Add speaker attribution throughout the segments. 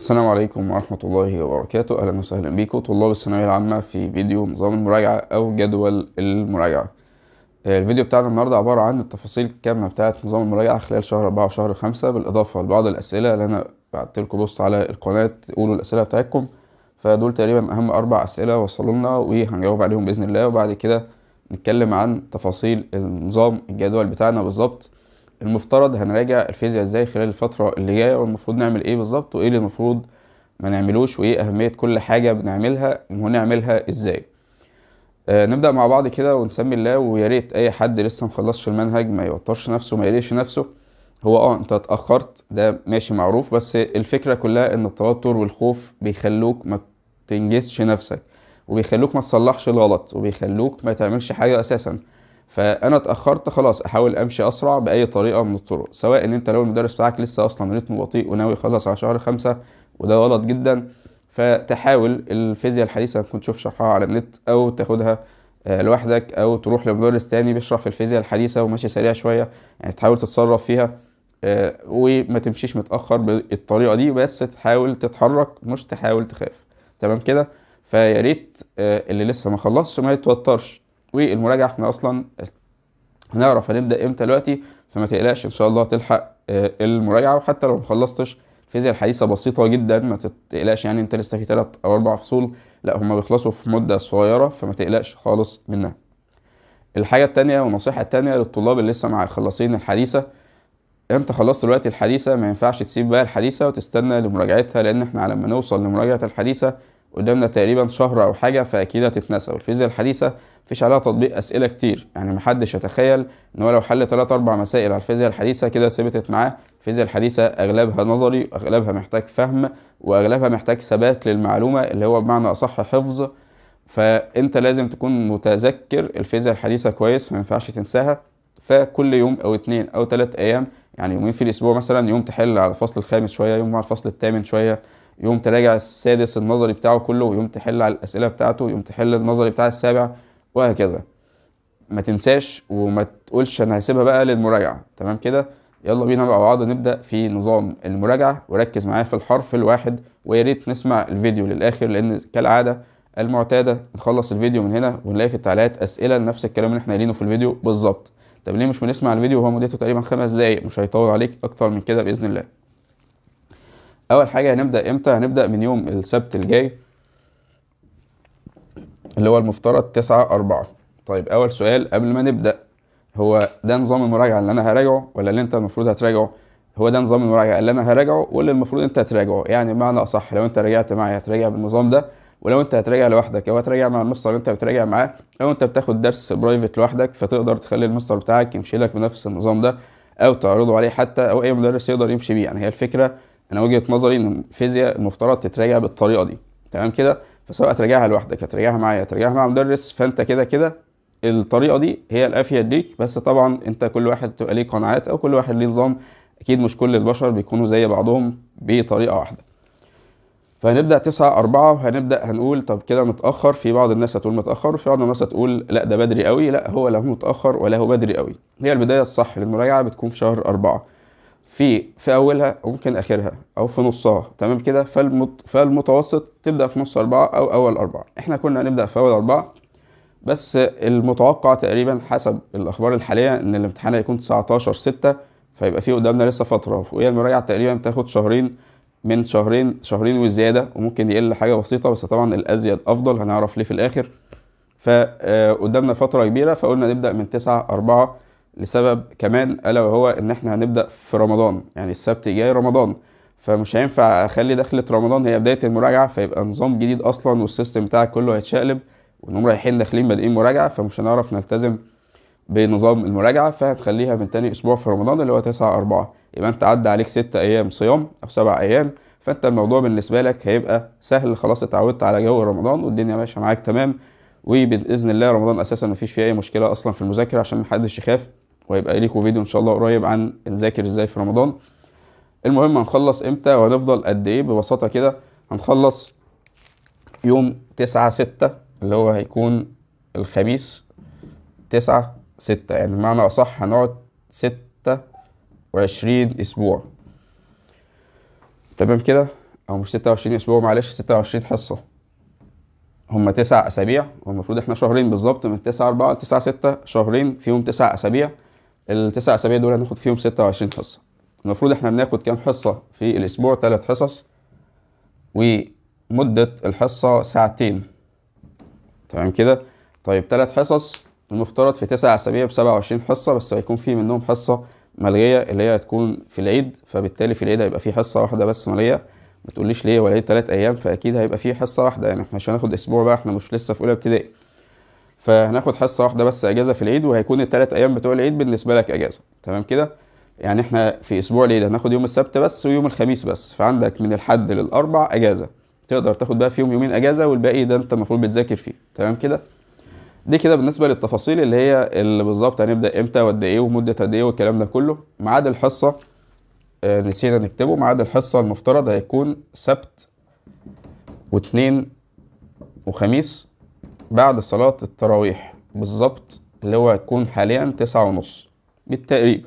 Speaker 1: السلام عليكم ورحمة الله وبركاته أهلا وسهلا بيكم طلاب الثانوية العامة في فيديو نظام المراجعة أو جدول المراجعة آه، الفيديو بتاعنا النهاردة عبارة عن التفاصيل الكاملة بتاعة نظام المراجعة خلال شهر أربعة وشهر خمسة بالإضافة لبعض الأسئلة اللي أنا بعت لكم بوست على القناة تقولوا الأسئلة بتاعتكم فدول تقريبا أهم أربع أسئلة وصلوا لنا وهنجاوب عليهم بإذن الله وبعد كده نتكلم عن تفاصيل النظام الجدول بتاعنا بالظبط المفترض هنراجع الفيزياء ازاي خلال الفترة اللي جاية والمفروض نعمل ايه بالظبط وايه اللي المفروض ما نعملوش وايه اهمية كل حاجة بنعملها ونعملها ازاي آه نبدأ مع بعض كده ونسمي الله ويا ريت اي حد لسه مخلصش المنهج ما يوترش نفسه ما يقلقش نفسه هو اه انت اتأخرت ده ماشي معروف بس الفكرة كلها ان التوتر والخوف بيخلوك ما تنجزش نفسك وبيخلوك ما تصلحش الغلط وبيخلوك ما تعملش حاجة اساسا فانا اتاخرت خلاص احاول امشي اسرع باي طريقه من الطرق سواء ان انت لو المدرس بتاعك لسه اصلا رتمه بطيء وناوي يخلص على شهر خمسة وده غلط جدا فتحاول الفيزياء الحديثه ممكن تشوف شرحها على النت او تاخدها آه، لوحدك او تروح لمدرس تاني بيشرح في الفيزياء الحديثه وماشي سريع شويه يعني تحاول تتصرف فيها آه، وما تمشيش متاخر بالطريقه دي بس تحاول تتحرك مش تحاول تخاف تمام كده فيا ريت آه، اللي لسه ما خلصش ما يتوترش والمراجعه احنا اصلا هنعرف هنبدا امتى دلوقتي فما تقلقش ان شاء الله تلحق آه، المراجعه وحتى لو ما خلصتش الفيزياء الحديثه بسيطه جدا ما تقلقش يعني انت لسه في ثلاث او اربع فصول لا هما بيخلصوا في مده صغيره فما تقلقش خالص منها الحاجه التانية والنصيحه التانية للطلاب اللي لسه مع خلصين الحديثه انت خلصت دلوقتي الحديثه ما ينفعش تسيب بقى الحديثه وتستنى لمراجعتها لان احنا على ما نوصل لمراجعه الحديثه قدامنا تقريبا شهر او حاجه فاكيد هتتنسى والفيزياء الحديثه مفيش عليها تطبيق اسئله كتير يعني محدش يتخيل ان هو لو حل 3 اربع مسائل على الفيزياء الحديثه كده ثبتت معاه الفيزياء الحديثه اغلبها نظري واغلبها محتاج فهم واغلبها محتاج ثبات للمعلومه اللي هو بمعنى اصح حفظ فانت لازم تكون متذكر الفيزياء الحديثه كويس ما ينفعش تنساها فكل يوم او اتنين او تلات ايام يعني يومين في الاسبوع مثلا يوم تحل على الفصل الخامس شويه يوم على الفصل الثامن شويه يقوم تراجع السادس النظري بتاعه كله ويقوم تحل على الاسئله بتاعته ويقوم تحل النظري بتاع السابع وهكذا ما تنساش وما تقولش انا هسيبها بقى للمراجعه تمام كده يلا بينا مع بعض نبدا في نظام المراجعه وركز معايا في الحرف الواحد ويا ريت نسمع الفيديو للاخر لان كالعاده المعتاده نخلص الفيديو من هنا ونلاقي في التعليقات اسئله نفس الكلام اللي احنا قايلينه في الفيديو بالظبط طب ليه مش بنسمع الفيديو وهو مدته تقريبا خمس دقايق مش هيطول عليك اكتر من كده باذن الله اول حاجه هنبدا امتى هنبدا من يوم السبت الجاي اللي هو المفترض تسعة أربعة طيب أول سؤال قبل ما نبدأ هو ده نظام المراجعة اللي أنا هراجعه ولا اللي أنت المفروض هتراجعه هو ده نظام المراجعة اللي أنا هراجعه واللي المفروض أنت هتراجعه يعني بمعنى أصح لو أنت راجعت معايا هتراجع بالنظام ده ولو أنت هتراجع لوحدك أو هتراجع مع المستر اللي أنت بتراجع معاه أو أنت بتاخد درس برايفت لوحدك فتقدر تخلي المستر بتاعك يمشي لك بنفس النظام ده أو تعرضه عليه حتى أو أي مدرس يقدر يمشي بيه يعني هي الفكرة انا وجهه نظري ان الفيزياء المفترض تتراجع بالطريقه دي تمام كده فسواء تراجعها لوحدك هتراجعها معايا هتراجعها مع مدرس فانت كده كده الطريقه دي هي الافيد ليك بس طبعا انت كل واحد تبقى ليه قناعات او كل واحد ليه نظام اكيد مش كل البشر بيكونوا زي بعضهم بطريقه واحده فهنبدا تسعة أربعة وهنبدا هنقول طب كده متاخر في بعض الناس هتقول متاخر وفي بعض الناس هتقول لا ده بدري قوي لا هو لا متاخر ولا هو بدري قوي هي البدايه الصح للمراجعه بتكون في شهر أربعة في في اولها وممكن اخرها او في نصها تمام كده فالمت... فالمتوسط تبدا في نص اربعه او اول اربعه احنا كنا هنبدا في اول اربعه بس المتوقع تقريبا حسب الاخبار الحاليه ان الامتحان هيكون 19 6 فيبقى في قدامنا لسه فتره وهي المراجعه تقريبا بتاخد شهرين من شهرين شهرين وزياده وممكن يقل حاجه بسيطه بس طبعا الازيد افضل هنعرف ليه في الاخر فقدامنا آه، فتره كبيره فقلنا نبدا من 9 4 لسبب كمان الا وهو ان احنا هنبدا في رمضان يعني السبت جاي رمضان فمش هينفع اخلي دخله رمضان هي بدايه المراجعه فيبقى نظام جديد اصلا والسيستم بتاعك كله هيتشقلب وانهم رايحين داخلين بادئين مراجعه فمش هنعرف نلتزم بنظام المراجعه فهتخليها من تاني اسبوع في رمضان اللي هو 9 4 يبقى انت عدى عليك 6 ايام صيام او 7 ايام فانت الموضوع بالنسبه لك هيبقى سهل خلاص اتعودت على جو رمضان والدنيا ماشيه معاك تمام وباذن الله رمضان اساسا مفيش فيه اي مشكله اصلا في المذاكره عشان محدش يخاف وهيبقى ليكم فيديو ان شاء الله قريب عن نذاكر ازاي في رمضان المهم هنخلص امتى وهنفضل قد ايه ببساطه كده هنخلص يوم تسعة ستة اللي هو هيكون الخميس تسعة ستة يعني بمعنى أصح هنقعد ستة وعشرين أسبوع تمام كده أو مش ستة وعشرين أسبوع معلش ستة وعشرين حصة هما تسع أسابيع والمفروض إحنا شهرين بالظبط من تسعة أربعة لتسعة ستة شهرين فيهم تسع أسابيع التسع اسابيع دول هناخد فيهم 26 حصه المفروض احنا بناخد كام حصه في الاسبوع ثلاث حصص ومده الحصه ساعتين تمام كده طيب ثلاث حصص المفترض في تسع اسابيع ب 27 حصه بس هيكون في منهم حصه ملغيه اللي هي هتكون في العيد فبالتالي في العيد هيبقى في حصه واحده بس ملغيه ما تقوليش ليه ولا ايه تلات ايام فاكيد هيبقى في حصه واحده يعني احنا مش هناخد اسبوع بقى احنا مش لسه في اولى ابتدائي فهناخد حصه واحده بس اجازه في العيد وهيكون الثلاث ايام بتوع العيد بالنسبه لك اجازه تمام كده يعني احنا في اسبوع العيد هناخد يوم السبت بس ويوم الخميس بس فعندك من الحد للاربع اجازه تقدر تاخد بقى فيهم يومين اجازه والباقي ده انت المفروض بتذاكر فيه تمام كده دي كده بالنسبه للتفاصيل اللي هي اللي بالظبط هنبدا امتى وقد ايه ومده قد ايه والكلام ده كله ميعاد الحصه آه، نسينا نكتبه ميعاد الحصه المفترض هيكون سبت واثنين وخميس بعد صلاة التراويح بالظبط اللي هو هيكون حاليا تسعة ونص بالتقريب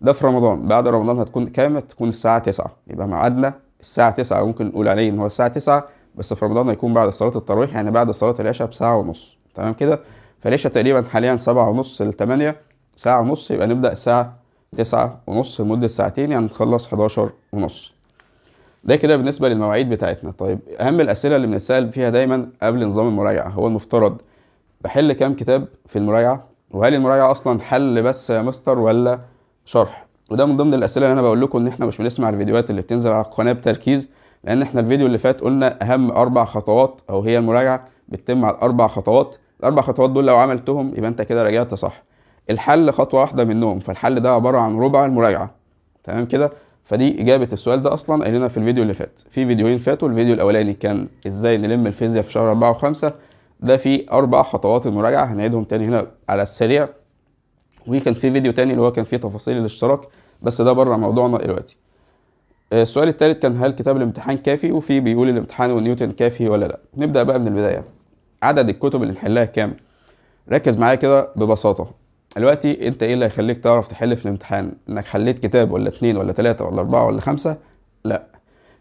Speaker 1: ده في رمضان بعد رمضان هتكون كام تكون الساعة تسعة يبقى معادلة الساعة تسعة ممكن نقول عليه إن هو الساعة تسعة بس في رمضان هيكون بعد صلاة التراويح يعني بعد صلاة العشاء بساعة ونص تمام كده فالعشاء تقريبا حاليا سبعة ونص لتمانية ساعة ونص يبقى نبدأ الساعة تسعة ونص لمدة ساعتين يعني نخلص حداشر ونص ده كده بالنسبه للمواعيد بتاعتنا طيب اهم الاسئله اللي بنتسال فيها دايما قبل نظام المراجعه هو المفترض بحل كام كتاب في المراجعه وهل المراجعه اصلا حل بس يا مستر ولا شرح وده من ضمن الاسئله اللي انا بقول لكم ان احنا مش بنسمع الفيديوهات اللي بتنزل على القناه بتركيز لان احنا الفيديو اللي فات قلنا اهم اربع خطوات او هي المراجعه بتتم على الاربع خطوات الاربع خطوات دول لو عملتهم يبقى انت كده راجعت صح الحل خطوه واحده منهم فالحل ده عباره عن ربع المراجعه تمام كده فدي اجابه السؤال ده اصلا قايلينها في الفيديو اللي فات في فيديوهين فاتوا الفيديو الاولاني كان ازاي نلم الفيزياء في شهر 4 و5 ده في اربع خطوات المراجعه هنعيدهم تاني هنا على السريع وكان في فيديو تاني اللي هو كان فيه تفاصيل الاشتراك بس ده بره موضوعنا دلوقتي آه، السؤال الثالث كان هل كتاب الامتحان كافي وفي بيقول الامتحان ونيوتن كافي ولا لا نبدا بقى من البدايه عدد الكتب اللي نحلها كام ركز معايا كده ببساطه دلوقتي انت ايه اللي هيخليك تعرف تحل في الامتحان انك حليت كتاب ولا اتنين ولا تلاتة ولا اربعة ولا خمسة لا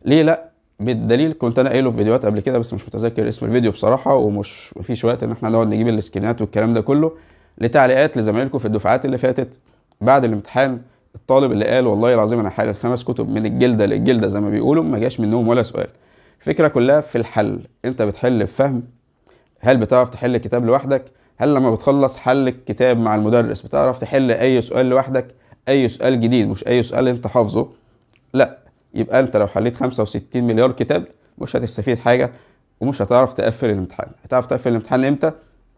Speaker 1: ليه لا بالدليل كنت انا قايله في فيديوهات قبل كده بس مش متذكر اسم الفيديو بصراحه ومش مفيش وقت ان احنا نقعد نجيب السكرينات والكلام ده كله لتعليقات لزمايلكم في الدفعات اللي فاتت بعد الامتحان الطالب اللي قال والله العظيم انا حاجة خمس كتب من الجلده للجلده زي ما بيقولوا ما جاش منهم ولا سؤال الفكره كلها في الحل انت بتحل بفهم هل بتعرف تحل الكتاب لوحدك هل لما بتخلص حل الكتاب مع المدرس بتعرف تحل اي سؤال لوحدك اي سؤال جديد مش اي سؤال انت حافظه لا يبقى انت لو حليت 65 مليار كتاب مش هتستفيد حاجه ومش هتعرف تقفل الامتحان هتعرف تقفل الامتحان امتى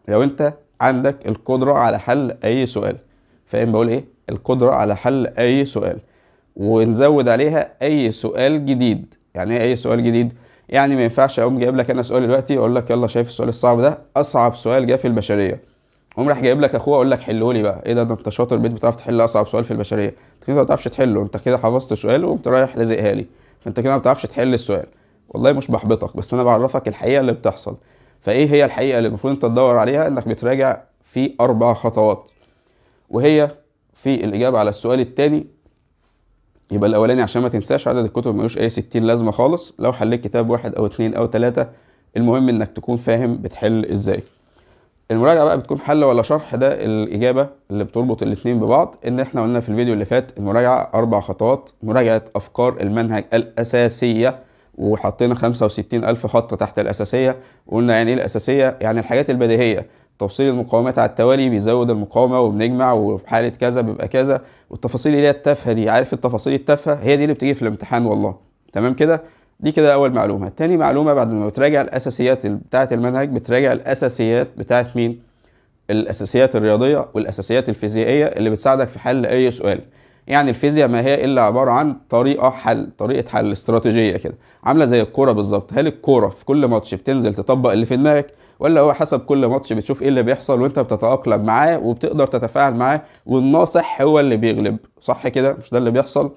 Speaker 1: لو انت عندك القدره على حل اي سؤال فاهم بقول ايه القدره على حل اي سؤال ونزود عليها اي سؤال جديد يعني ايه اي سؤال جديد يعني ما ينفعش اقوم جايب لك انا سؤال دلوقتي اقول لك يلا شايف السؤال الصعب ده اصعب سؤال جه في البشريه قوم راح جايب لك اخوه اقول لك حله لي بقى ايه ده انت شاطر بيت بتعرف تحل اصعب سؤال في البشريه انت كده ما بتعرفش تحله انت كده حفظت سؤال وقمت رايح لازقها لي فانت كده ما بتعرفش تحل السؤال والله مش بحبطك بس انا بعرفك الحقيقه اللي بتحصل فايه هي الحقيقه اللي المفروض انت تدور عليها انك بتراجع في اربع خطوات وهي في الاجابه على السؤال الثاني يبقى الاولاني عشان ما تنساش عدد الكتب ملوش اي 60 لازمه خالص لو حليت كتاب واحد او اتنين او تلاته المهم انك تكون فاهم بتحل ازاي المراجعه بقى بتكون حل ولا شرح ده الاجابه اللي بتربط الاثنين ببعض ان احنا قلنا في الفيديو اللي فات المراجعه اربع خطوات مراجعه افكار المنهج الاساسيه وحطينا 65000 ألف خط تحت الأساسية وقلنا يعني إيه الأساسية؟ يعني الحاجات البديهية توصيل المقاومات على التوالي بيزود المقاومه وبنجمع وفي حاله كذا بيبقى كذا والتفاصيل اللي هي التافهه دي عارف التفاصيل التافهه هي دي اللي بتيجي في الامتحان والله تمام كده دي كده اول معلومه تاني معلومه بعد ما بتراجع الاساسيات بتاعه المنهج بتراجع الاساسيات بتاعه مين الاساسيات الرياضيه والاساسيات الفيزيائيه اللي بتساعدك في حل اي سؤال يعني الفيزياء ما هي الا عباره عن طريقه حل طريقه حل استراتيجيه كده عامله زي الكوره بالظبط هل الكوره في كل ماتش بتنزل تطبق اللي في دماغك ولا هو حسب كل ماتش بتشوف ايه اللي بيحصل وانت بتتاقلم معاه وبتقدر تتفاعل معاه والناصح هو اللي بيغلب صح كده مش ده اللي بيحصل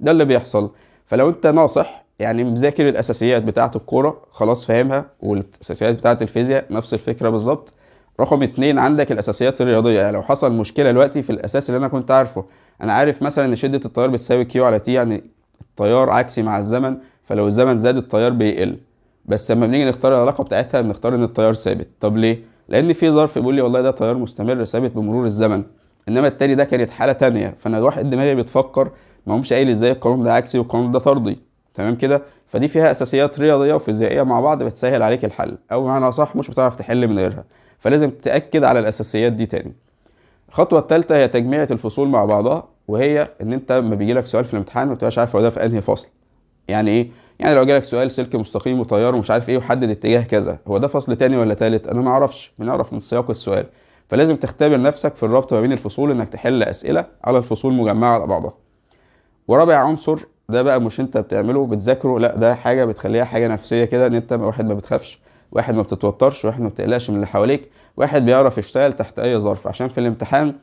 Speaker 1: ده اللي بيحصل فلو انت ناصح يعني مذاكر الاساسيات بتاعه الكوره خلاص فاهمها والاساسيات بتاعه الفيزياء نفس الفكره بالظبط رقم اتنين عندك الاساسيات الرياضيه يعني لو حصل مشكله دلوقتي في الاساس اللي انا كنت عارفه انا عارف مثلا ان شده التيار بتساوي كيو على تي يعني التيار عكسي مع الزمن فلو الزمن زاد التيار بيقل بس لما بنيجي نختار العلاقه بتاعتها بنختار ان التيار ثابت طب ليه لان في ظرف بيقول لي والله ده تيار مستمر ثابت بمرور الزمن انما التاني ده كانت حاله تانية فانا الواحد دماغي بتفكر ما همش قايل ازاي القانون ده عكسي والقانون ده طردي تمام كده فدي فيها اساسيات رياضيه وفيزيائيه مع بعض بتسهل عليك الحل او بمعنى اصح مش بتعرف تحل من غيرها فلازم تاكد على الاساسيات دي تاني الخطوه الثالثه هي تجميع الفصول مع بعضها وهي ان انت لما بيجي لك سؤال في الامتحان ما بتبقاش عارف هو ده في انهي فصل يعني ايه يعني لو جالك سؤال سلك مستقيم وتيار ومش عارف ايه وحدد اتجاه كذا هو ده فصل تاني ولا تالت انا ما اعرفش بنعرف من سياق السؤال فلازم تختبر نفسك في الربط ما بين الفصول انك تحل اسئله على الفصول مجمعه على بعضها ورابع عنصر ده بقى مش انت بتعمله بتذاكره لا ده حاجه بتخليها حاجه نفسيه كده ان انت واحد ما بتخافش واحد ما بتتوترش واحد ما بتقلقش من اللي حواليك واحد بيعرف يشتغل تحت اي ظرف عشان في الامتحان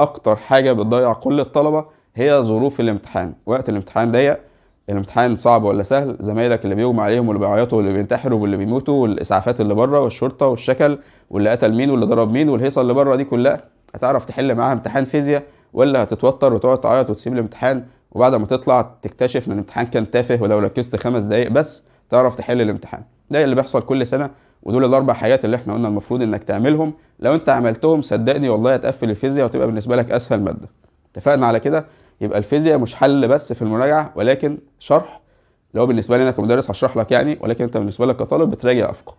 Speaker 1: اكتر حاجه بتضيع كل الطلبه هي ظروف الامتحان وقت الامتحان ضيق الامتحان صعب ولا سهل زمايلك اللي بيغمى عليهم واللي بيعيطوا واللي بينتحروا واللي بيموتوا والاسعافات اللي بره والشرطه والشكل واللي قتل مين واللي ضرب مين والهيصه اللي بره دي كلها هتعرف تحل معاها امتحان فيزياء ولا هتتوتر وتقعد تعيط وتسيب الامتحان وبعد ما تطلع تكتشف ان الامتحان كان تافه ولو ركزت خمس دقايق بس تعرف تحل الامتحان ده اللي بيحصل كل سنه ودول الاربع حاجات اللي احنا قلنا المفروض انك تعملهم لو انت عملتهم صدقني والله هتقفل الفيزياء وتبقى بالنسبه لك اسهل ماده اتفقنا على كده يبقى الفيزياء مش حل بس في المراجعه ولكن شرح لو بالنسبه لي انا كمدرس هشرح لك يعني ولكن انت بالنسبه لك كطالب بتراجع افكار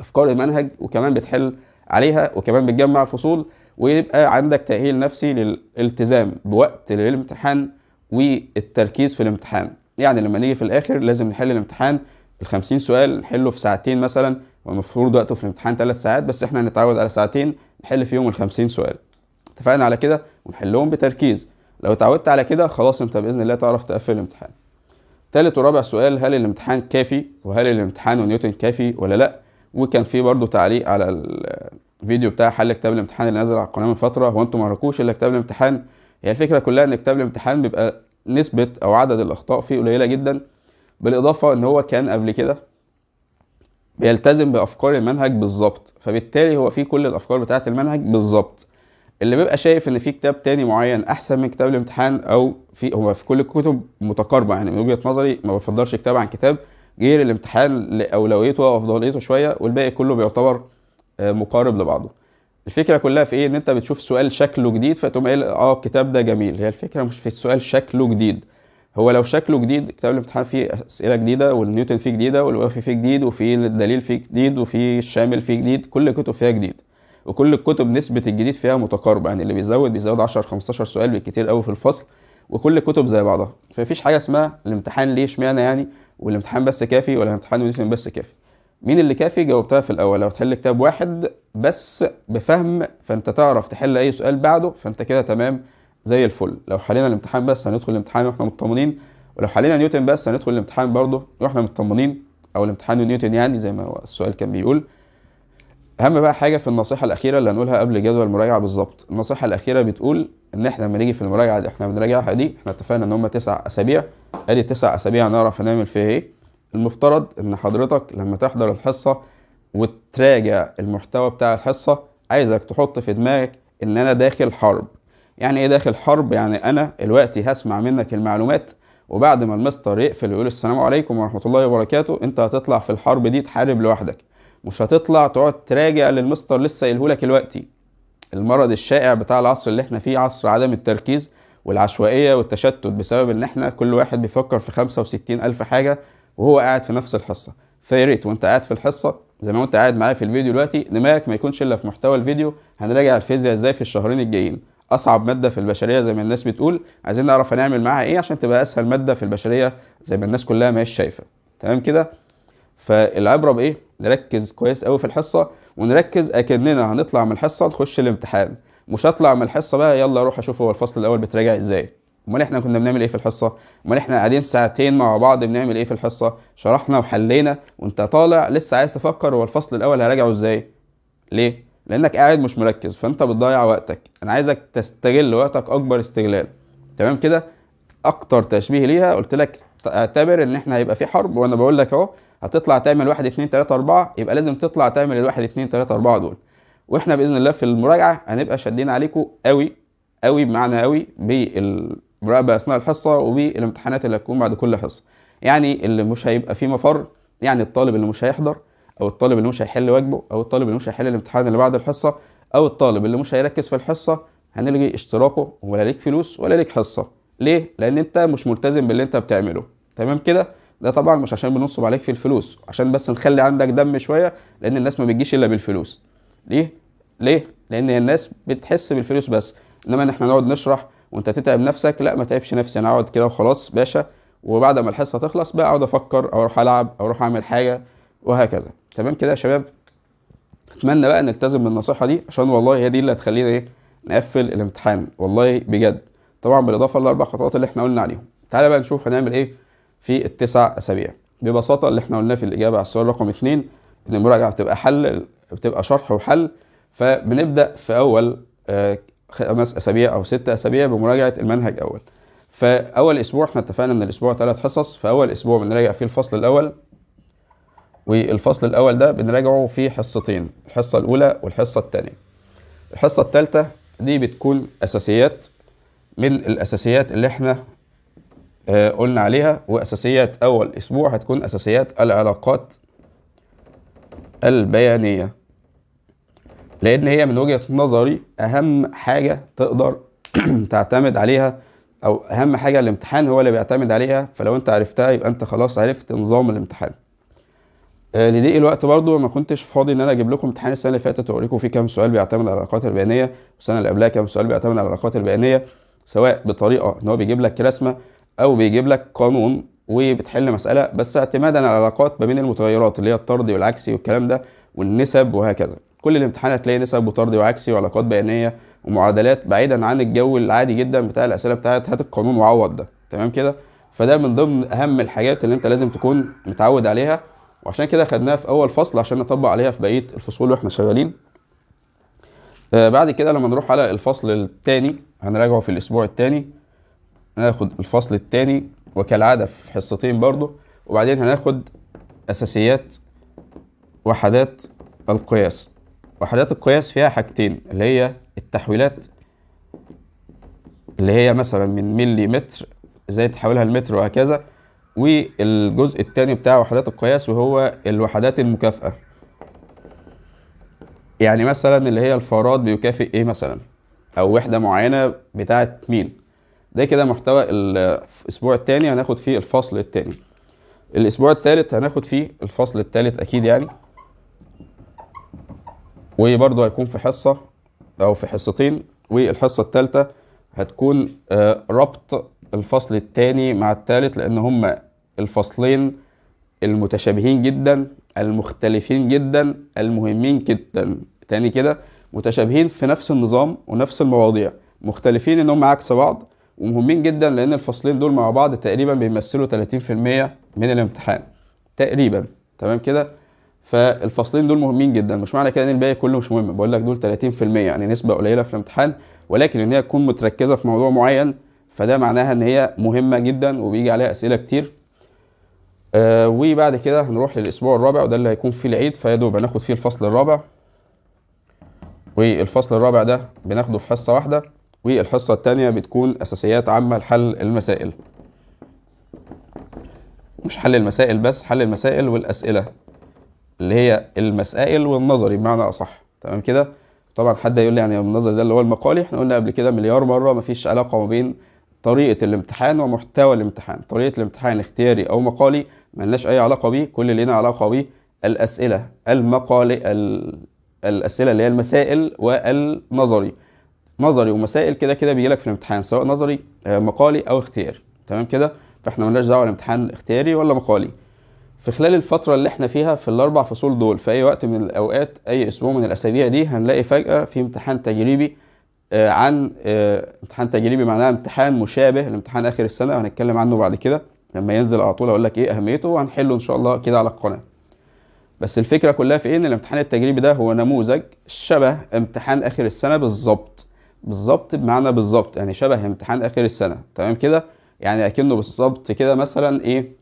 Speaker 1: افكار المنهج وكمان بتحل عليها وكمان بتجمع فصول ويبقى عندك تاهيل نفسي للالتزام بوقت للامتحان والتركيز في الامتحان يعني لما نيجي في الاخر لازم نحل الامتحان ال 50 سؤال نحله في ساعتين مثلا والمفروض وقته في الامتحان ثلاث ساعات بس احنا هنتعود على ساعتين نحل في يوم ال 50 سؤال اتفقنا على كده ونحلهم بتركيز لو اتعودت على كده خلاص انت باذن الله تعرف تقفل الامتحان تالت ورابع سؤال هل الامتحان كافي وهل الامتحان ونيوتن كافي ولا لا وكان في برضو تعليق على الفيديو بتاع حل كتاب الامتحان اللي نزل على القناه من فتره هو انتم ما الا كتاب الامتحان هي يعني الفكره كلها ان كتاب الامتحان بيبقى نسبه او عدد الاخطاء فيه قليله جدا بالاضافه ان هو كان قبل كده بيلتزم بافكار المنهج بالظبط فبالتالي هو فيه كل الافكار بتاعه المنهج بالظبط اللي بيبقى شايف ان في كتاب تاني معين احسن من كتاب الامتحان او في هو في كل الكتب متقاربه يعني من وجهه نظري ما بفضلش كتاب عن كتاب غير الامتحان لاولويته وافضليته شويه والباقي كله بيعتبر آه، مقارب لبعضه الفكره كلها في ايه ان انت بتشوف سؤال شكله جديد فتقوم قايل اه الكتاب ده جميل هي الفكره مش في السؤال شكله جديد هو لو شكله جديد كتاب الامتحان فيه اسئله جديده والنيوتن فيه جديده والوافي فيه جديد وفي الدليل فيه جديد وفي الشامل فيه جديد كل كتب فيها جديد وكل الكتب نسبه الجديد فيها متقاربه يعني اللي بيزود بيزود 10 15 سؤال بالكتير قوي في الفصل وكل الكتب زي بعضها فمفيش حاجه اسمها الامتحان ليه اشمعنى يعني والامتحان بس كافي ولا الامتحان ونيوتن بس كافي مين اللي كافي جاوبتها في الاول لو تحل كتاب واحد بس بفهم فانت تعرف تحل اي سؤال بعده فانت كده تمام زي الفل لو حلينا الامتحان بس هندخل الامتحان واحنا مطمنين ولو حلينا نيوتن بس هندخل الامتحان برضه واحنا مطمنين او الامتحان نيوتن يعني زي ما السؤال كان بيقول اهم بقى حاجه في النصيحه الاخيره اللي هنقولها قبل جدول المراجعه بالظبط النصيحه الاخيره بتقول ان احنا لما نيجي في المراجعه اللي احنا بنراجعها دي احنا اتفقنا ان هم تسع اسابيع ادي التسع اسابيع نعرف هنعمل فيها ايه المفترض ان حضرتك لما تحضر الحصه وتراجع المحتوى بتاع الحصه عايزك تحط في دماغك ان انا داخل حرب يعني ايه داخل حرب يعني انا الوقت هسمع منك المعلومات وبعد ما المستر يقفل ويقول السلام عليكم ورحمه الله وبركاته انت هتطلع في الحرب دي تحارب لوحدك مش هتطلع تقعد تراجع للمستر لسه قايلهولك دلوقتي المرض الشائع بتاع العصر اللي احنا فيه عصر عدم التركيز والعشوائية والتشتت بسبب ان احنا كل واحد بيفكر في 65 الف حاجة وهو قاعد في نفس الحصة فيا ريت وانت قاعد في الحصة زي ما انت قاعد معايا في الفيديو دلوقتي دماغك ما يكونش الا في محتوى الفيديو هنراجع الفيزياء ازاي في الشهرين الجايين اصعب ماده في البشريه زي ما الناس بتقول عايزين نعرف هنعمل معاها ايه عشان تبقى اسهل ماده في البشريه زي ما الناس كلها ما هيش شايفه تمام كده فالعبره بايه نركز كويس قوي في الحصه ونركز اكننا هنطلع من الحصه نخش الامتحان مش هطلع من الحصه بقى يلا اروح اشوف هو الفصل الاول بتراجع ازاي امال احنا كنا بنعمل ايه في الحصه امال احنا قاعدين ساعتين مع بعض بنعمل ايه في الحصه شرحنا وحلينا وانت طالع لسه عايز تفكر هو الفصل الاول هراجعه ازاي ليه لانك قاعد مش مركز فانت بتضيع وقتك انا عايزك تستغل وقتك اكبر استغلال تمام كده اكتر تشبيه ليها قلت لك اعتبر ان احنا هيبقى في حرب وانا بقول لك اهو هتطلع تعمل واحد 2 3 اربعه يبقى لازم تطلع تعمل الواحد 2 3 اربعه دول واحنا باذن الله في المراجعه هنبقى شادين عليكم قوي قوي بمعنى قوي بالمراقبه اثناء الحصه وبالامتحانات اللي هتكون بعد كل حصه يعني اللي مش هيبقى فيه مفر يعني الطالب اللي مش هيحضر او الطالب اللي مش هيحل واجبه او الطالب اللي مش هيحل الامتحان اللي بعد الحصه او الطالب اللي مش هيركز في الحصه هنلغي اشتراكه ولا ليك فلوس ولا ليك حصه ليه لان انت مش ملتزم باللي انت بتعمله تمام كده ده طبعا مش عشان بنصب عليك في الفلوس عشان بس نخلي عندك دم شويه لان الناس ما بتجيش الا بالفلوس ليه ليه لان الناس بتحس بالفلوس بس انما ان احنا نقعد نشرح وانت تتعب نفسك لا ما تعبش نفسي انا اقعد كده وخلاص باشا وبعد ما الحصه تخلص بقى اقعد افكر او اروح العب او اروح اعمل حاجه وهكذا تمام كده يا شباب اتمنى بقى نلتزم بالنصيحه دي عشان والله هي دي اللي هتخلينا ايه نقفل الامتحان والله بجد طبعا بالاضافه للاربع خطوات اللي احنا قلنا عليهم تعالى بقى نشوف هنعمل ايه في التسع أسابيع ببساطة اللي احنا قلناه في الإجابة على السؤال رقم اتنين إن المراجعة بتبقى حل بتبقى شرح وحل فبنبدأ في أول آه، خمس أسابيع أو ست أسابيع بمراجعة المنهج أول فأول أسبوع احنا اتفقنا إن الأسبوع ثلاث حصص فأول أسبوع بنراجع فيه الفصل الأول والفصل الأول ده بنراجعه في حصتين الحصة الأولى والحصة الثانية الحصة الثالثة دي بتكون أساسيات من الأساسيات اللي احنا آه، قلنا عليها وأساسيات أول أسبوع هتكون أساسيات العلاقات البيانية لأن هي من وجهة نظري أهم حاجة تقدر تعتمد عليها أو أهم حاجة الامتحان هو اللي بيعتمد عليها فلو أنت عرفتها يبقى أنت خلاص عرفت نظام الامتحان آه، لضيق الوقت برضو ما كنتش فاضي ان انا اجيب لكم امتحان السنه اللي فاتت واوريكم فيه كام سؤال بيعتمد على العلاقات البيانيه والسنه اللي قبلها كام سؤال بيعتمد على العلاقات البيانيه سواء بطريقه ان هو بيجيب لك رسمه او بيجيب لك قانون وبتحل مساله بس اعتمادا على العلاقات ما بين المتغيرات اللي هي الطردي والعكسي والكلام ده والنسب وهكذا كل الامتحان هتلاقي نسب وطردي وعكسي وعلاقات بيانيه ومعادلات بعيدا عن الجو العادي جدا بتاع الاسئله بتاعت هات القانون وعوض ده تمام كده فده من ضمن اهم الحاجات اللي انت لازم تكون متعود عليها وعشان كده خدناها في اول فصل عشان نطبق عليها في بقيه الفصول واحنا شغالين آه، بعد كده لما نروح على الفصل الثاني هنراجعه في الاسبوع الثاني هناخد الفصل الثاني وكالعادة في حصتين برضو وبعدين هناخد أساسيات وحدات القياس وحدات القياس فيها حاجتين اللي هي التحويلات اللي هي مثلا من ملي متر ازاي تحولها لمتر وهكذا والجزء الثاني بتاع وحدات القياس وهو الوحدات المكافئة يعني مثلا اللي هي الفارات بيكافئ ايه مثلا او وحدة معينة بتاعت مين ده كده محتوى الاسبوع الثاني هناخد فيه الفصل الثاني الاسبوع الثالث هناخد فيه الفصل الثالث اكيد يعني وبرضه هيكون في حصه او في حصتين والحصه الثالثه هتكون آه، ربط الفصل الثاني مع الثالث لان هما الفصلين المتشابهين جدا المختلفين جدا المهمين جدا تاني كده متشابهين في نفس النظام ونفس المواضيع مختلفين ان عكس بعض ومهمين جدا لان الفصلين دول مع بعض تقريبا بيمثلوا 30% من الامتحان تقريبا تمام كده فالفصلين دول مهمين جدا مش معنى كده ان الباقي كله مش مهم بقول لك دول 30% يعني نسبه قليله في الامتحان ولكن ان هي تكون متركزه في موضوع معين فده معناها ان هي مهمه جدا وبيجي عليها اسئله كتير آه وبعد كده هنروح للاسبوع الرابع وده اللي هيكون فيه العيد فيا دوب هناخد فيه الفصل الرابع والفصل الرابع ده بناخده في حصه واحده والحصة الثانية بتكون أساسيات عامة لحل المسائل مش حل المسائل بس حل المسائل والأسئلة اللي هي المسائل والنظري بمعنى أصح تمام كده طبعا حد يقول لي يعني النظري ده اللي هو المقالي احنا قلنا قبل كده مليار مرة مفيش علاقة ما بين طريقة الامتحان ومحتوى الامتحان طريقة الامتحان اختياري أو مقالي ملناش أي علاقة بيه كل اللي لنا علاقة بيه الأسئلة المقالي ال... الأسئلة اللي هي المسائل والنظري نظري ومسائل كده كده بيجي لك في الامتحان سواء نظري آه، مقالي او اختياري تمام كده فاحنا ملناش دعوه الامتحان اختياري ولا مقالي في خلال الفتره اللي احنا فيها في الاربع فصول دول في اي وقت من الاوقات اي اسبوع من الاسابيع دي هنلاقي فجاه في امتحان تجريبي آه، عن آه، امتحان تجريبي معناه امتحان مشابه لامتحان اخر السنه وهنتكلم عنه بعد كده لما ينزل على طول اقول لك ايه اهميته وهنحله ان شاء الله كده على القناه بس الفكره كلها في ايه ان الامتحان التجريبي ده هو نموذج شبه امتحان اخر السنه بالظبط بالظبط بمعنى بالظبط يعني شبه امتحان اخر السنه تمام كده يعني اكنه بالظبط كده مثلا ايه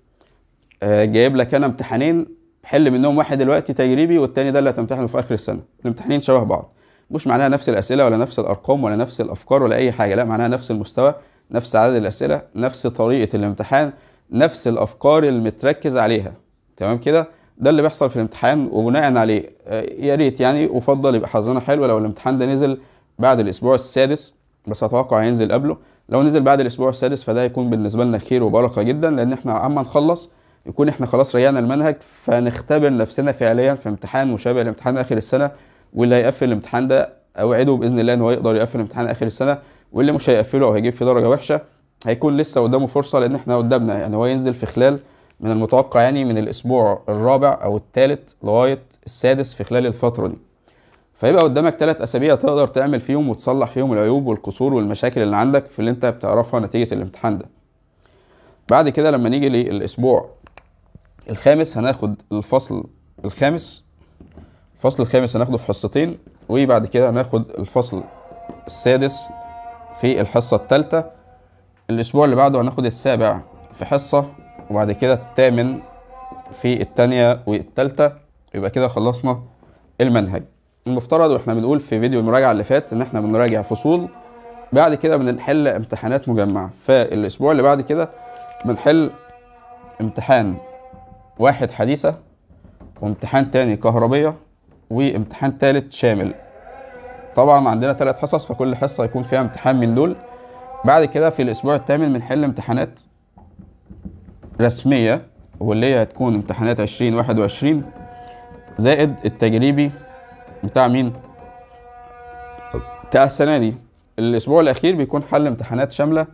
Speaker 1: آه جايب لك انا امتحانين حل منهم واحد دلوقتي تجريبي والتاني ده اللي هتمتحنه في اخر السنه الامتحانين شبه بعض مش معناها نفس الاسئله ولا نفس الارقام ولا نفس الافكار ولا اي حاجه لا معناها نفس المستوى نفس عدد الاسئله نفس طريقه الامتحان نفس الافكار اللي متركز عليها تمام كده ده اللي بيحصل في الامتحان وبناء عليه آه يا ريت يعني افضل يبقى حظنا حلو لو الامتحان ده نزل بعد الاسبوع السادس بس اتوقع هينزل قبله لو نزل بعد الاسبوع السادس فده هيكون بالنسبه لنا خير وبركه جدا لان احنا اما نخلص يكون احنا خلاص رجعنا المنهج فنختبر نفسنا فعليا في امتحان مشابه لامتحان اخر السنه واللي هيقفل الامتحان ده اوعده باذن الله ان هو يقدر يقفل امتحان اخر السنه واللي مش هيقفله او هيجيب فيه درجه وحشه هيكون لسه قدامه فرصه لان احنا قدامنا يعني هو ينزل في خلال من المتوقع يعني من الاسبوع الرابع او الثالث لغايه السادس في خلال الفتره دي فيبقى قدامك ثلاث اسابيع تقدر تعمل فيهم وتصلح فيهم العيوب والقصور والمشاكل اللي عندك في اللي انت بتعرفها نتيجه الامتحان ده بعد كده لما نيجي للاسبوع الخامس هناخد الفصل الخامس الفصل الخامس هناخده في حصتين وبعد كده هناخد الفصل السادس في الحصه الثالثه الاسبوع اللي بعده هناخد السابع في حصه وبعد كده الثامن في الثانيه والثالثه يبقى كده خلصنا المنهج المفترض واحنا بنقول في فيديو المراجعه اللي فات ان احنا بنراجع فصول بعد كده بنحل امتحانات مجمعه فالاسبوع اللي بعد كده بنحل امتحان واحد حديثه وامتحان تاني كهربيه وامتحان تالت شامل طبعا عندنا ثلاث حصص فكل حصه يكون فيها امتحان من دول بعد كده في الاسبوع الثامن بنحل امتحانات رسميه واللي هي هتكون امتحانات عشرين واحد وعشرين زائد التجريبي بتاع مين بتاع السنه دي الاسبوع الاخير بيكون حل امتحانات شامله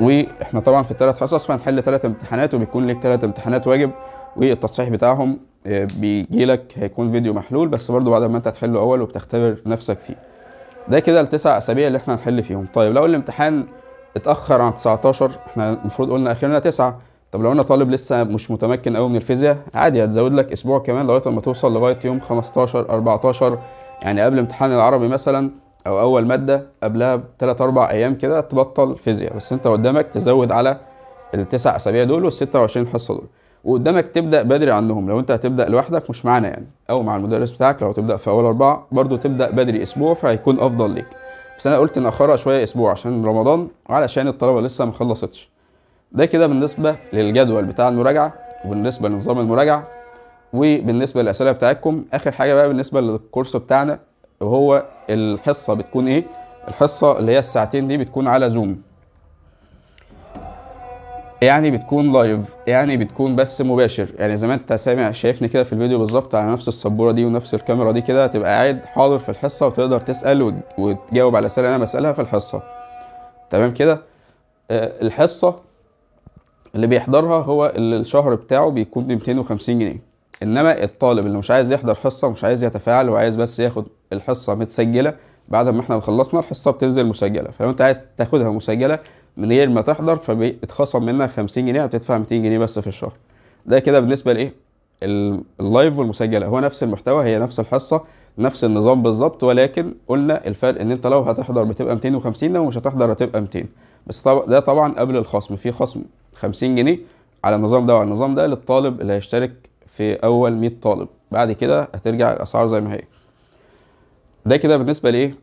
Speaker 1: واحنا طبعا في الثلاث حصص فهنحل ثلاث امتحانات وبيكون ليك ثلاث امتحانات واجب والتصحيح بتاعهم آه، بيجي لك هيكون فيديو محلول بس برضو بعد ما انت هتحله اول وبتختبر نفسك فيه ده كده التسع اسابيع اللي احنا هنحل فيهم طيب لو الامتحان اتاخر عن 19 احنا المفروض قلنا اخرنا تسعة طب لو انا طالب لسه مش متمكن قوي من الفيزياء عادي هتزود لك اسبوع كمان لغايه ما توصل لغايه يوم 15 14 يعني قبل امتحان العربي مثلا او اول ماده قبلها بثلاث اربع ايام كده تبطل فيزياء بس انت قدامك تزود على التسع اسابيع دول وال 26 حصه دول وقدامك تبدا بدري عنهم لو انت هتبدا لوحدك مش معانا يعني او مع المدرس بتاعك لو هتبدا في اول اربعه برضو تبدا بدري اسبوع فهيكون افضل ليك بس انا قلت ناخرها شويه اسبوع عشان رمضان وعلشان الطلبه لسه ما خلصتش ده كده بالنسبه للجدول بتاع المراجعه وبالنسبه لنظام المراجعه وبالنسبه للاسئله بتاعتكم اخر حاجه بقى بالنسبه للكورس بتاعنا وهو الحصه بتكون ايه الحصه اللي هي الساعتين دي بتكون على زوم يعني بتكون لايف يعني بتكون بس مباشر يعني زي ما انت سامع شايفني كده في الفيديو بالظبط على نفس السبوره دي ونفس الكاميرا دي كده هتبقى قاعد حاضر في الحصه وتقدر تسال وتجاوب على الاسئله اللي انا بسالها في الحصه تمام كده آه، الحصه اللي بيحضرها هو اللي الشهر بتاعه بيكون ب 250 جنيه انما الطالب اللي مش عايز يحضر حصه ومش عايز يتفاعل وعايز بس ياخد الحصه متسجله بعد ما احنا خلصنا الحصه بتنزل مسجله فلو انت عايز تاخدها مسجله من غير ما تحضر فبيتخصم منها 50 جنيه بتدفع 200 جنيه بس في الشهر ده كده بالنسبه لايه اللايف والمسجله هو نفس المحتوى هي نفس الحصه نفس النظام بالظبط ولكن قلنا الفرق ان انت لو هتحضر بتبقى 250 لو مش هتحضر هتبقى 200 بس طبعا ده طبعا قبل الخصم في خصم 50 جنيه على النظام ده وعلى النظام ده للطالب اللي هيشترك في اول 100 طالب بعد كده هترجع الاسعار زي ما هي ده كده بالنسبه لايه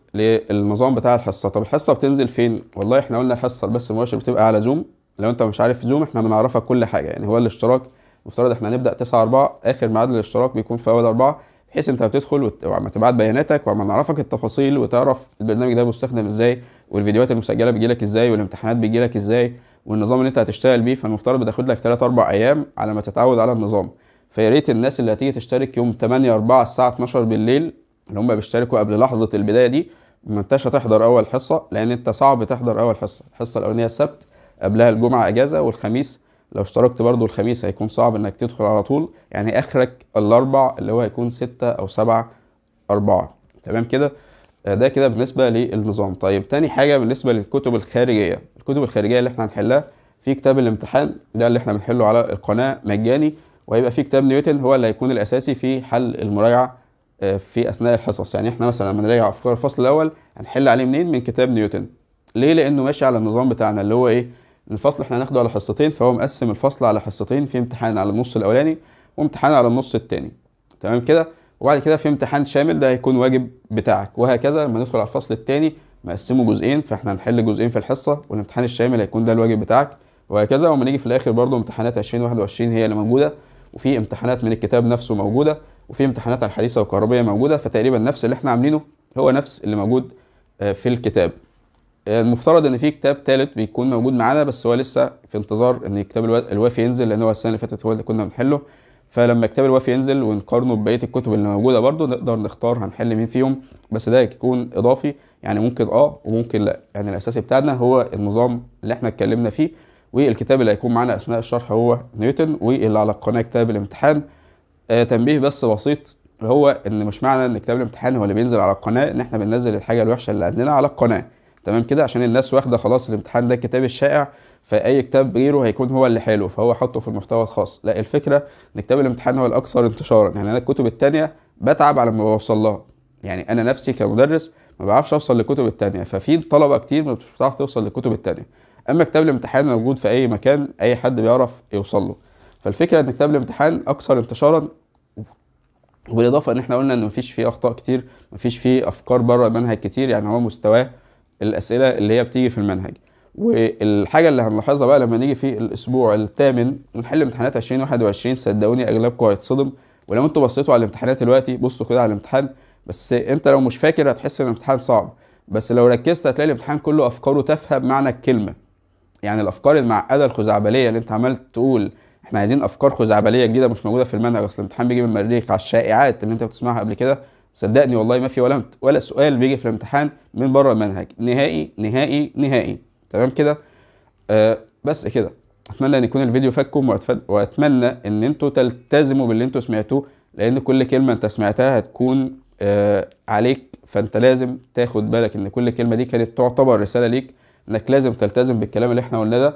Speaker 1: للنظام بتاع الحصه طب الحصه بتنزل فين والله احنا قلنا الحصه بس مباشر بتبقى على زوم لو انت مش عارف زوم احنا بنعرفك كل حاجه يعني هو الاشتراك مفترض احنا هنبدا 9 4 اخر ميعاد للاشتراك بيكون في اول 4 بحيث انت بتدخل وعما وعم تبعت بياناتك وعم نعرفك التفاصيل وتعرف البرنامج ده بيستخدم ازاي والفيديوهات المسجله بيجي لك ازاي والامتحانات بيجي لك ازاي والنظام اللي انت هتشتغل بيه فالمفترض بتاخد لك 3 4 ايام على ما تتعود على النظام فيا ريت الناس اللي هتيجي تشترك يوم 8 4 الساعه 12 بالليل اللي هم بيشتركوا قبل لحظه البدايه دي ما انتش هتحضر اول حصه لان انت صعب تحضر اول حصه الحصه الاولانيه السبت قبلها الجمعه اجازه والخميس لو اشتركت برضو الخميس هيكون صعب انك تدخل على طول يعني اخرك الاربع اللي هو هيكون ستة او سبعة اربعة تمام كده آه، ده كده بالنسبة للنظام طيب تاني حاجة بالنسبة للكتب الخارجية الكتب الخارجية اللي احنا هنحلها في كتاب الامتحان ده اللي احنا بنحله على القناة مجاني وهيبقى في كتاب نيوتن هو اللي هيكون الاساسي في حل المراجعة آه، في اثناء الحصص يعني احنا مثلا لما نراجع افكار الفصل الاول هنحل عليه منين من كتاب نيوتن ليه لانه ماشي على النظام بتاعنا اللي هو ايه الفصل احنا هناخده على حصتين فهو مقسم الفصل على حصتين في امتحان على النص الاولاني وامتحان على النص الثاني تمام كده وبعد كده في امتحان شامل ده هيكون واجب بتاعك وهكذا لما ندخل على الفصل الثاني مقسمه جزئين فاحنا هنحل جزئين في الحصه والامتحان الشامل هيكون ده الواجب بتاعك وهكذا وما نيجي في الاخر برضه امتحانات 2021 هي اللي موجوده وفي امتحانات من الكتاب نفسه موجوده وفي امتحانات على الحديثه والكهربيه موجوده فتقريبا نفس اللي احنا عاملينه هو نفس اللي موجود آه، في الكتاب المفترض آه، ان في كتاب ثالث بيكون موجود معانا بس هو لسه في انتظار ان الكتاب الوافي ينزل لان هو السنه اللي فاتت هو اللي كنا بنحله فلما الكتاب الوافي ينزل ونقارنه ببقيه الكتب اللي موجوده برضه نقدر نختار هنحل مين فيهم بس ده يكون اضافي يعني ممكن اه وممكن لا يعني الاساسي بتاعنا هو النظام اللي احنا اتكلمنا فيه والكتاب اللي هيكون معانا اثناء الشرح هو نيوتن واللي على القناه كتاب الامتحان آه تنبيه بس بسيط هو ان مش معنى ان كتاب الامتحان هو اللي بينزل على القناه ان احنا بننزل الحاجه الوحشه اللي عندنا على القناه تمام كده عشان الناس واخده خلاص الامتحان ده الكتاب الشائع فاي كتاب غيره هيكون هو اللي حلو فهو حطه في المحتوى الخاص لا الفكره ان كتاب الامتحان هو الاكثر انتشارا يعني انا الكتب الثانيه بتعب على ما بوصل لها يعني انا نفسي كمدرس ما بعرفش اوصل للكتب الثانيه ففي طلبه كتير ما بتعرف توصل للكتب الثانيه اما كتاب الامتحان موجود في اي مكان اي حد بيعرف يوصل له فالفكره ان كتاب الامتحان اكثر انتشارا وبالاضافه ان احنا قلنا ان مفيش فيه اخطاء كتير مفيش فيه افكار بره المنهج كتير يعني هو مستواه الاسئله اللي هي بتيجي في المنهج والحاجه اللي هنلاحظها بقى لما نيجي في الاسبوع الثامن ونحل امتحانات 2021 صدقوني اغلبكم هيتصدم ولو انتوا بصيتوا على الامتحانات دلوقتي بصوا كده على الامتحان بس انت لو مش فاكر هتحس ان الامتحان صعب بس لو ركزت هتلاقي الامتحان كله افكاره تافهه بمعنى الكلمه يعني الافكار المعقده الخزعبليه اللي انت عمال تقول احنا عايزين افكار خزعبليه جديده مش موجوده في المنهج اصل الامتحان بيجي من المريخ على الشائعات اللي انت بتسمعها قبل كده صدقني والله ما في ولا ولا سؤال بيجي في الامتحان من بره المنهج نهائي نهائي نهائي تمام كده آه بس كده اتمنى ان يكون الفيديو فادكم واتمنى ان انتوا تلتزموا باللي انتوا سمعتوه لان كل كلمه انت سمعتها هتكون آه عليك فانت لازم تاخد بالك ان كل كلمه دي كانت تعتبر رساله ليك انك لازم تلتزم بالكلام اللي احنا قلناه ده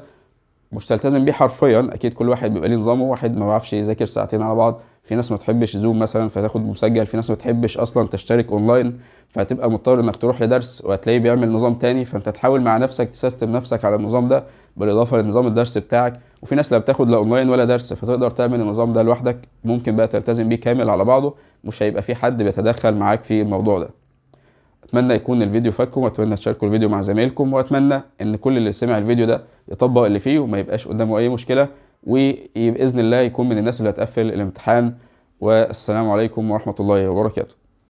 Speaker 1: مش تلتزم بيه حرفيا اكيد كل واحد بيبقى ليه نظامه واحد ما بيعرفش يذاكر ساعتين على بعض في ناس ما تحبش زوم مثلا فتاخد مسجل في ناس ما تحبش اصلا تشترك اونلاين فهتبقى مضطر انك تروح لدرس وهتلاقيه بيعمل نظام تاني فانت تحاول مع نفسك تسيستم نفسك على النظام ده بالاضافه لنظام الدرس بتاعك وفي ناس لا بتاخد لا اونلاين ولا درس فتقدر تعمل النظام ده لوحدك ممكن بقى تلتزم بيه كامل على بعضه مش هيبقى في حد بيتدخل معاك في الموضوع ده اتمنى يكون الفيديو فاتكم واتمنى تشاركوا الفيديو مع زمايلكم واتمنى ان كل اللي سمع الفيديو ده يطبق اللي فيه وما يبقاش قدامه اي مشكله وباذن الله يكون من الناس اللي هتقفل الامتحان والسلام عليكم ورحمه الله وبركاته